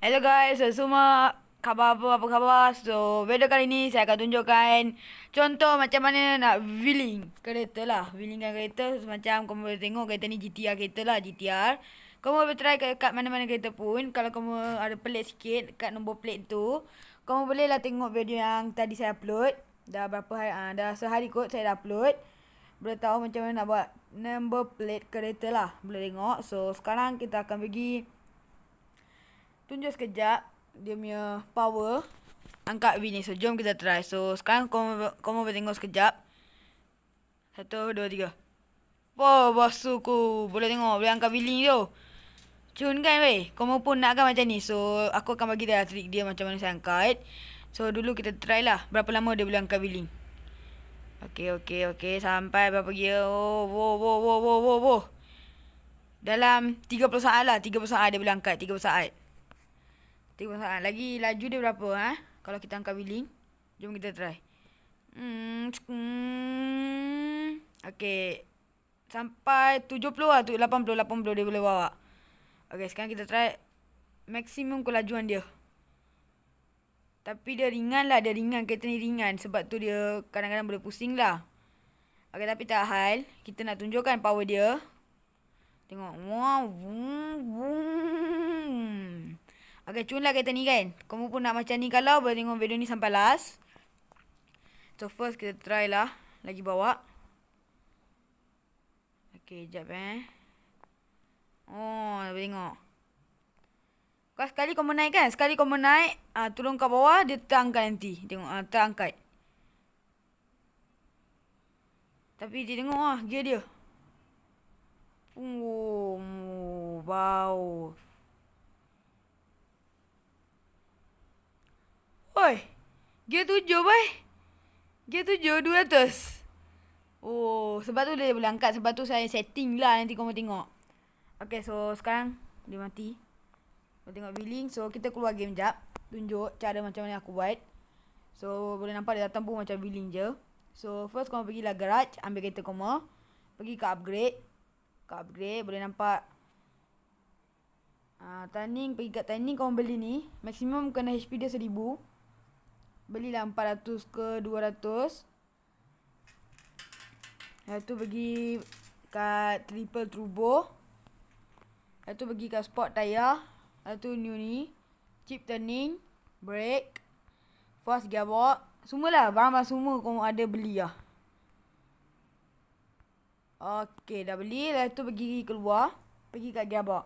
Hello guys, semua khabar apa, apa khabar? So, video kali ni saya akan tunjukkan contoh macam mana nak wheeling kereta lah. wheeling Wheelingkan kereta macam kamu boleh tengok kereta ni GTR kereta lah, GTR. Kamu boleh try kat mana-mana kereta pun. Kalau kamu ada pelik sikit kat nombor plate tu, kamu boleh lah tengok video yang tadi saya upload. Dah berapa hari, ha, dah sehari kot saya dah upload. Boleh tahu macam mana nak buat nombor plate kereta lah. Boleh tengok. So, sekarang kita akan pergi tunjuk sekejap dia punya power. Angkat V ni. So, jom kita try. So, sekarang korang, korang boleh tengok sekejap. Satu, dua, tiga. Wow, basuku. Boleh tengok. Boleh angkat V ni tu. Cun kan, weh. Korang pun nak kan macam ni. So, aku akan bagi dia trik dia macam mana saya angkat. So, dulu kita try lah. Berapa lama dia boleh angkat V ni. Okay, okay, okay. Sampai berapa gear. Oh, wow, wow, wow, wow, wow, wow. Dalam 30 saat lah. 30 saat dia boleh angkat. 30 saat. Tiga puluh saat. Lagi laju dia berapa, ha? Kalau kita angkat wheeling. Jom kita try. Hmm, hmm. Okey. Sampai 70 lah tu. lapan puluh dia boleh bawa. Okay, sekarang kita try maksimum kelajuan dia. Tapi dia ringan lah. Dia ringan. Kereta ni ringan. Sebab tu dia kadang-kadang boleh pusing lah. Okay, tapi tak hal. Kita nak tunjukkan power dia. Tengok. Wow. Boom, Okay, cun lah kereta ni kan. Kamu pun nak macam ni kalau boleh tengok video ni sampai last. So first kita try lah. Lagi bawa. Okay, sekejap eh. Oh, boleh tengok. Kau sekali kau menaik kan? Sekali kau menaik, uh, ah, turun ke bawah, dia terangkat nanti. Tengok, uh, terangkat. Tapi dia tengok lah, gear dia. Oh, bau. Wow. Oi, G7 boy. G7 200. Oh, sebab tu dia boleh angkat. Sebab tu saya setting lah nanti korang tengok. Okay, so sekarang dia mati. Kau tengok billing. So, kita keluar game jap. Tunjuk cara macam mana aku buat. So, boleh nampak dia datang pun macam billing je. So, first korang pergi lah garage. Ambil kereta korang. Pergi ke upgrade. Ke upgrade. Boleh nampak Uh, ah, tanning, pergi kat tanning korang beli ni Maksimum kena HP dia seribu belilah 400 ke 200 Lepas tu pergi kat triple turbo Lepas tu pergi kat sport tayar Lepas tu new ni Chip turning Brake Force gearbox Semualah barang-barang semua korang ada beli lah Okay dah beli Lepas tu pergi keluar Pergi kat gearbox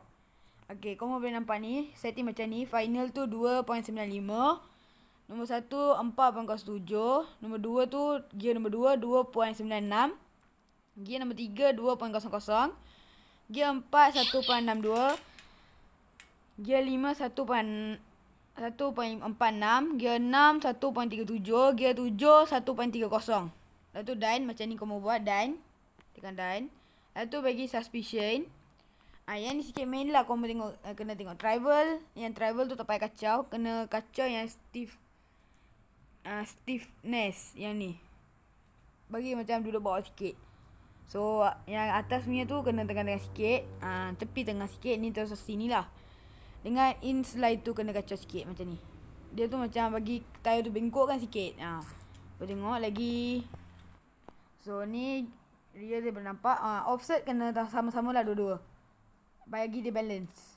Okay korang boleh nampak ni Setting macam ni Final tu 2.95 Okay Nombor satu empat pun kau setuju. Nombor dua tu gear nombor dua dua sembilan enam, Gear nombor tiga dua 3 2.00. Gear enam, 1.62. Gear 5 1. 1.46 Gear 6 1.37 Gear 7 1.30 Lepas tu done Macam ni kau mau buat Done Tekan done lalu tu bagi suspicion ha, Yang ni sikit main lah Kau tengok eh, Kena tengok travel Yang travel tu tak payah kacau Kena kacau yang stiff uh, stiffness yang ni bagi macam duduk bawah sikit so yang atas punya tu kena tengah-tengah sikit uh, tepi tengah sikit ni terus sini lah dengan in slide tu kena kacau sikit macam ni dia tu macam bagi tayar tu bengkok kan sikit ha. Uh, tengok lagi so ni rear dia boleh nampak uh, offset kena sama-sama lah dua-dua bagi dia balance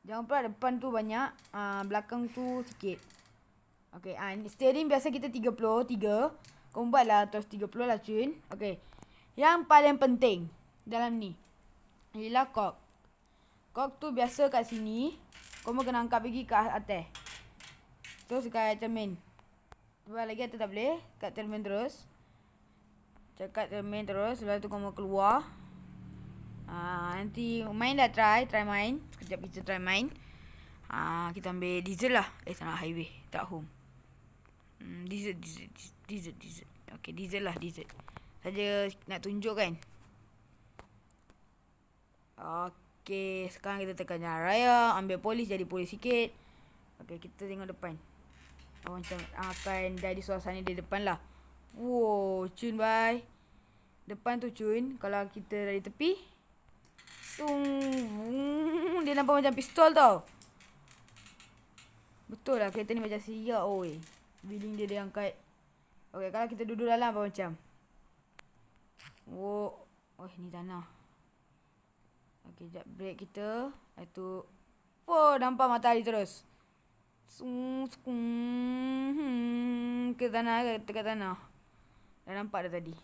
Jangan pula depan tu banyak, uh, belakang tu sikit. Okay, ha, ah, steering biasa kita 33. Kau buat buatlah 130 lah, Cun. Okay. Yang paling penting dalam ni. Ialah kok. Kok tu biasa kat sini. Kau mau kena angkat pergi kat atas. Terus kat cermin. Buat lagi atau tak boleh. Kat cermin terus. Cakap cermin terus. Lepas tu kau mau keluar. ah nanti main dah try. Try main. Sekejap kita try main. ah kita ambil diesel lah. Eh, sana highway. Tak home. Hmm, dessert, dessert, dessert, Okay, dessert lah, dessert. Saja nak tunjuk kan? Okay, sekarang kita tekan jalan raya. Ambil polis, jadi polis sikit. Okay, kita tengok depan. Oh, macam akan jadi suasana di depan lah. Wow, cun bye. Depan tu cun. Kalau kita dari tepi. Tung, vum, dia nampak macam pistol tau. Betul lah, kereta ni macam siap. Oh, eh biling dia dia angkat. Okey, kalau kita duduk dalam apa macam? Woah. Oh, ni tanah. Okey, jap break kita. Itu. Oh, nampak matahari terus. sung, hmm, Ke tanah ke dekat tanah. Dah nampak dah tadi.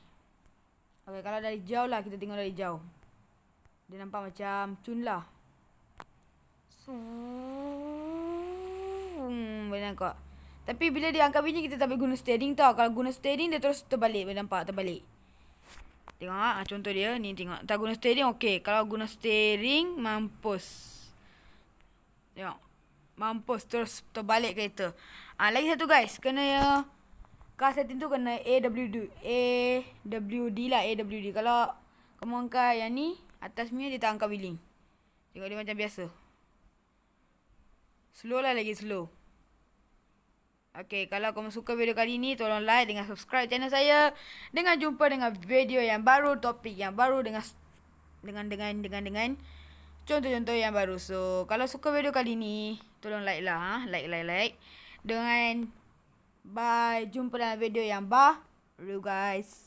Okey, kalau dari jauh lah kita tengok dari jauh. Dia nampak macam cun lah. Hmm, boleh nampak. Tapi bila dia angkat bini kita tak boleh guna steering tau. Kalau guna steering dia terus terbalik boleh nampak terbalik. Tengok ah contoh dia ni tengok. Tak guna steering okey. Kalau guna steering mampus. Tengok. Mampus terus terbalik kereta. Ah lagi satu guys kena ya car setting tu kena AWD AWD lah AWD. Kalau kamu angkat yang ni atas punya dia tak angkat wheeling. Tengok dia macam biasa. Slow lah lagi slow. Okey, kalau kamu suka video kali ini, tolong like dengan subscribe channel saya. Dengan jumpa dengan video yang baru, topik yang baru dengan dengan dengan dengan dengan contoh-contoh yang baru. So, kalau suka video kali ini, tolong like lah. Ha? Like, like, like. Dengan bye, jumpa dalam video yang baru guys.